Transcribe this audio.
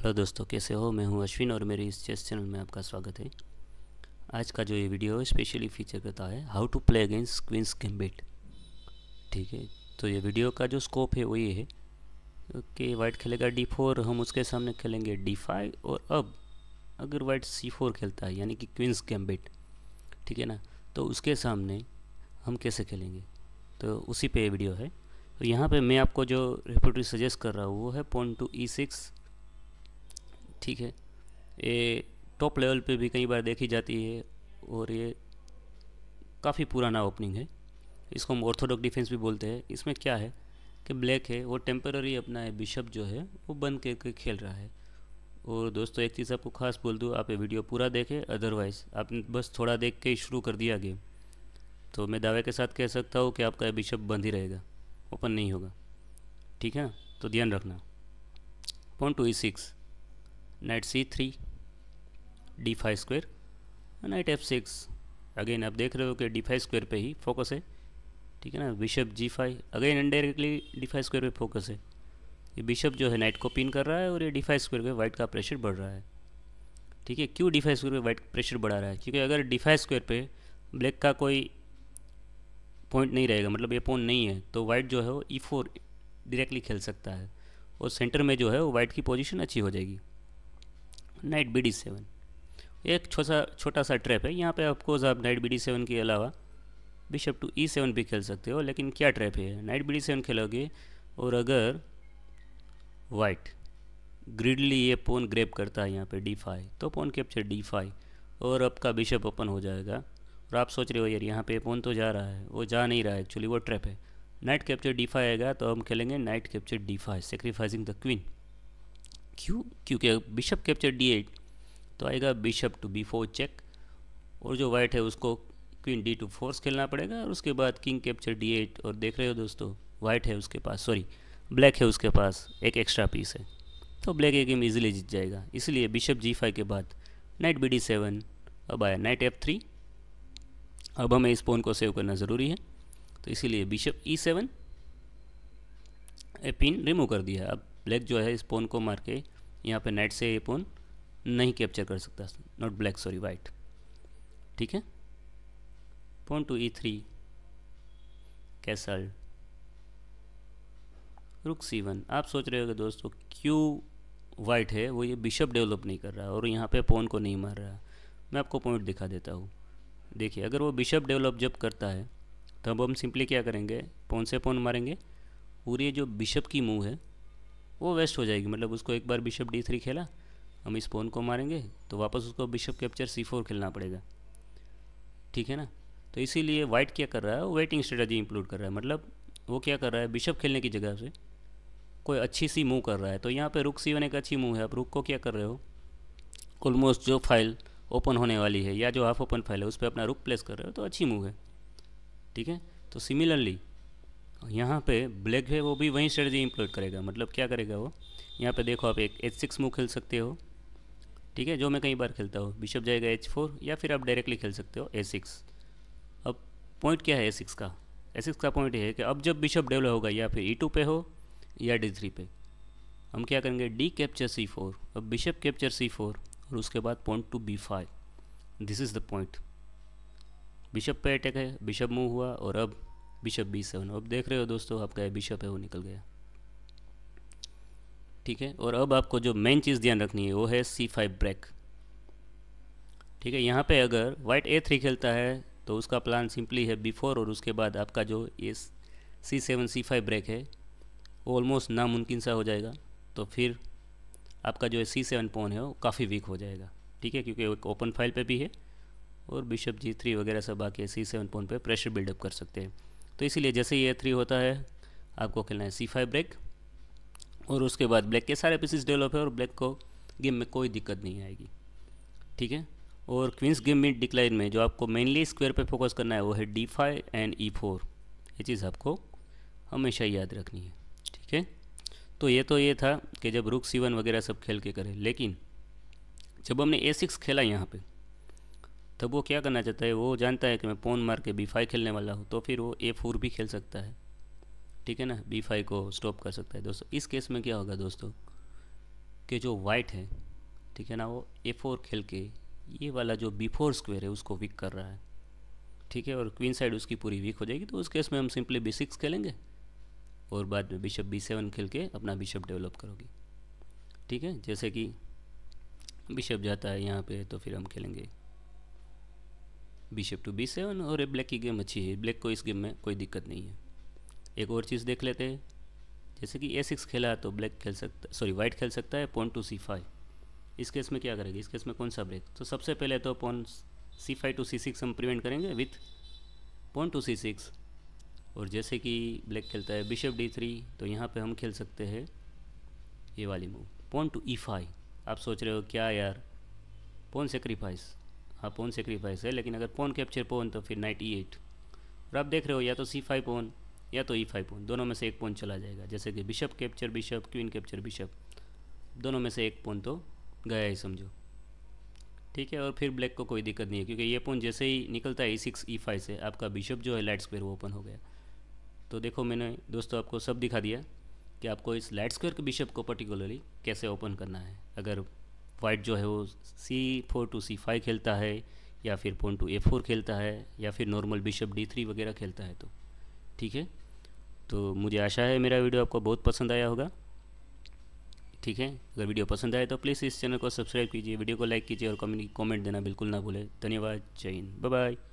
hello दोस्तों कैसे हो मैं हूं अश्विन और मेरे इस चेस चैनल में आपका स्वागत है आज का जो ये वीडियो है स्पेशली फीचर करता है how to play against queen's gambit ठीक है तो ये वीडियो का जो स्कोप है वो ये है कि वाइट खेलेगा डी फोर हम उसके सामने खेलेंगे डी फाइव और अब अगर वाइट सी फोर खेलता है यानी कि क्वींस गैम्बिट ठीक है ना तो उसके सामने हम कैसे खेलेंगे तो उसी पर ये वीडियो है तो यहाँ पर मैं आपको जो रिपोर्टरी सजेस्ट कर रहा हूँ वो है पॉइंट टू ई सिक्स ठीक है ये टॉप लेवल पे भी कई बार देखी जाती है और ये काफ़ी पुराना ओपनिंग है इसको हम ऑर्थोडॉक्स डिफेंस भी बोलते हैं इसमें क्या है कि ब्लैक है वो टेम्पररी अपना है बिशप जो है वो बंद करके खेल रहा है और दोस्तों एक चीज़ आपको खास बोल दूँ आप ये वीडियो पूरा देखें अदरवाइज़ आपने बस थोड़ा देख के शुरू कर दिया गेम तो मैं दावे के साथ कह सकता हूँ कि आपका बिशप बंद ही रहेगा ओपन नहीं होगा ठीक है तो ध्यान रखना point to E six knight C three D five square knight F six again आप देख रहे हो कि डी फाइव स्क्वेयर पर ही फोकस है ठीक है ना bishop G five again indirectly D five square पर फोकस है ये बिशप जो है नाइट को पिन कर रहा है और ये डी फाइव स्क्वेयर पर वाइट का प्रेशर बढ़ रहा है ठीक है क्यों डी फाइव स्क्वेयर पर वाइट प्रेशर बढ़ा रहा है क्योंकि अगर डी फाइव स्क्वेयर पर ब्लैक का कोई पॉइंट नहीं रहेगा मतलब ये पॉइंट नहीं है तो वाइट जो है वो ई e फोर डायरेक्टली खेल सकता है और सेंटर में जो है वो वाइट की पोजीशन अच्छी हो जाएगी नाइट बी डी सेवन एक छोटा छोटा सा ट्रैप है यहाँ पे ऑफकोर्स आप नाइट बी डी सेवन के अलावा बिशप टू ई सेवन भी खेल सकते हो लेकिन क्या ट्रैप है नाइट बी डी सेवन खेलोगे और अगर वाइट ग्रिडली ये पोन ग्रेप करता है यहाँ पे डी फाइव तो पोन कैप्चर डी फाइव और आपका बिशप ओपन हो जाएगा और आप सोच रहे हो यार यहाँ पे पोन तो जा रहा है वो जा नहीं रहा है एक्चुअली वो ट्रैप है नाइट कैप्चर डी फाइव आएगा तो हम खेलेंगे knight capture D five sacrificing the queen क्यों क्योंकि बिशप कैप्चर डी एट तो आएगा bishop to B four check और जो वाइट है उसको क्वीन डी टू फोर्स खेलना पड़ेगा और उसके बाद किंग कैप्चर डी एट और देख रहे हो दोस्तों वाइट है उसके पास सॉरी ब्लैक है उसके पास एक एक्स्ट्रा पीस है तो ब्लैक ये गेम ईजिली जीत जाएगा इसलिए बिशप जी फाइव के बाद नाइट बी डी सेवन अब आया नाइट एफ थ्री अब हमें इस पोन को सेव करना ज़रूरी है तो इसीलिए bishop E seven pin remove कर दिया अब ब्लैक जो है इस पोन को मार के यहाँ पे नेट से ये पोन नहीं कैप्चर कर सकता नॉट ब्लैक सॉरी वाइट ठीक है pawn to E three castle रुक सी वन आप सोच रहे होगे दोस्तों क्यों वाइट है वो ये बिशप डेवलप नहीं कर रहा और यहाँ पे पोन को नहीं मार रहा मैं आपको पॉइंट दिखा देता हूँ देखिए अगर वो बिशप डेवलप जब करता है तो हम सिंपली क्या करेंगे पोन से पोन मारेंगे और ये जो बिशप की मूव है वो वेस्ट हो जाएगी मतलब उसको एक बार बिशप डी थ्री खेला हम इस पोन को मारेंगे तो वापस उसको बिशप कैप्चर सी फोर खेलना पड़ेगा ठीक है ना तो इसीलिए वाइट क्या कर रहा है वो वेटिंग स्ट्रेटजी इंक्लूड कर रहा है मतलब वो क्या कर रहा है बिशप खेलने की जगह से कोई अच्छी सी मूव कर रहा है तो यहाँ पर रुक सी वन एक अच्छी मूव है आप रुक को क्या कर रहे हो ऑलमोस्ट जो फाइल ओपन होने वाली है या जो हाफ ओपन फाइल है उस पर अपना रुक प्लेस कर रहे हो तो अच्छी मूव है ठीक है तो सिमिलरली यहाँ पे ब्लैक है वो भी वही स्ट्रेटजी इम्प्लॉयड करेगा मतलब क्या करेगा वो यहाँ पे देखो आप एक एच सिक्स मूव खेल सकते हो ठीक है जो मैं कई बार खेलता हूँ बिशप जाएगा एच फोर या फिर आप डायरेक्टली खेल सकते हो ए सिक्स अब पॉइंट क्या है ए सिक्स का ए सिक्स का पॉइंट ये है कि अब जब बिशप डेवलप होगा या फिर ई e टू पे हो या डी थ्री पे हम क्या करेंगे डी कैप्चर सी फोर अब बिशप कैप्चर सी फोर और उसके बाद point to B five this is the point bishop पे अटैक है बिशप मूव हुआ और अब बिशप बी सेवन अब देख रहे हो दोस्तों आपका ये बिशप है वो निकल गया ठीक है और अब आपको जो मेन चीज़ ध्यान रखनी है वो है सी फाइव ब्रेक ठीक है यहाँ पे अगर वाइट ए थ्री खेलता है तो उसका प्लान सिंपली है बी फोर और उसके बाद आपका जो ये C seven C five break है वो ऑलमोस्ट नामुमकिन सा हो जाएगा तो फिर आपका जो है सी सेवन पोन है वो काफ़ी वीक हो जाएगा ठीक है क्योंकि एक ओपन फाइल पर भी है और बिशप जी थ्री वगैरह सब आके सी सेवन पोन पर प्रेशर बिल्डअप कर सकते हैं तो इसीलिए जैसे ही ए थ्री होता है आपको खेलना है सी फाइव ब्रेक और उसके बाद ब्लैक के सारे पीसेस डेवलप है और ब्लैक को गेम में कोई दिक्कत नहीं आएगी ठीक है और क्वींस गेम मिड डिक्लाइन में जो आपको मेनली स्क्वायर पे फोकस करना है वो है D five and E four ये चीज़ आपको हमेशा याद रखनी है ठीक है तो ये तो ये था कि जब रुक सीवन वगैरह सब खेल के करें लेकिन जब हमने ए सिक्स खेला यहाँ पे तब तो वो क्या करना चाहता है वो जानता है कि मैं पोन मार के बी फाई खेलने वाला हूँ तो फिर वो ए फोर भी खेल सकता है ठीक है ना बी फाई को स्टॉप कर सकता है दोस्तों इस केस में क्या होगा दोस्तों कि जो वाइट है ठीक है ना वो ए फोर खेल के ये वाला जो बी फोर स्क्वेयर है उसको वीक कर रहा है ठीक है और क्वीन साइड उसकी पूरी वीक हो जाएगी तो उस केस में हम सिंपली बी सिक्स खेलेंगे और बाद में बिशप बी सेवन खेल के अपना बिशप डेवलप करोगे ठीक है जैसे कि बिशप जाता है यहाँ पे तो फिर हम खेलेंगे बिशप टू बी सेवन और ये ब्लैक की गेम अच्छी है ब्लैक को इस गेम में कोई दिक्कत नहीं है एक और चीज़ देख लेते हैं जैसे कि ए सिक्स खेला तो ब्लैक खेल सकता सॉरी वाइट खेल सकता है पॉन टू सी फाइव इस केस में क्या करेगी इस केस में कौन सा ब्रेक तो सबसे पहले तो pawn C five to C six हम प्रिवेंट करेंगे with pawn to C six और जैसे कि ब्लैक खेलता है बिशप डी थ्री तो यहाँ पर हम खेल सकते हैं ये वाली move pawn to E five आप सोच रहे हो क्या यार पॉन सेक्रीफाइस हाँ पोन सेक्रीफाइस है लेकिन अगर पोन कैप्चर पोन तो फिर नाइट ई एट और आप देख रहे हो या तो सी फाइव पोन या तो ई फाइव पोन दोनों में से एक पोन चला जाएगा जैसे कि bishop capture bishop queen capture bishop दोनों में से एक पोन तो गया ही समझो ठीक है और फिर ब्लैक को कोई दिक्कत नहीं है क्योंकि ये पोन जैसे ही निकलता है ई सिक्स ई फाइव से आपका बिशप जो है लाइट स्क्वेयर वो ओपन हो गया तो देखो मैंने दोस्तों आपको सब दिखा दिया कि आपको इस लाइट स्क्वेयर के बिशप को पर्टिकुलरली कैसे ओपन करना है अगर वाइट जो है वो C four to C five खेलता है या फिर पोन टू ए फोर खेलता है या फिर नॉर्मल बिशप डी थ्री वगैरह खेलता है तो ठीक है तो मुझे आशा है मेरा वीडियो आपको बहुत पसंद आया होगा ठीक है अगर वीडियो पसंद आए तो प्लीज़ इस चैनल को सब्सक्राइब कीजिए वीडियो को लाइक कीजिए और कमेंट देना बिल्कुल ना भूलें धन्यवाद जय हिंद बाय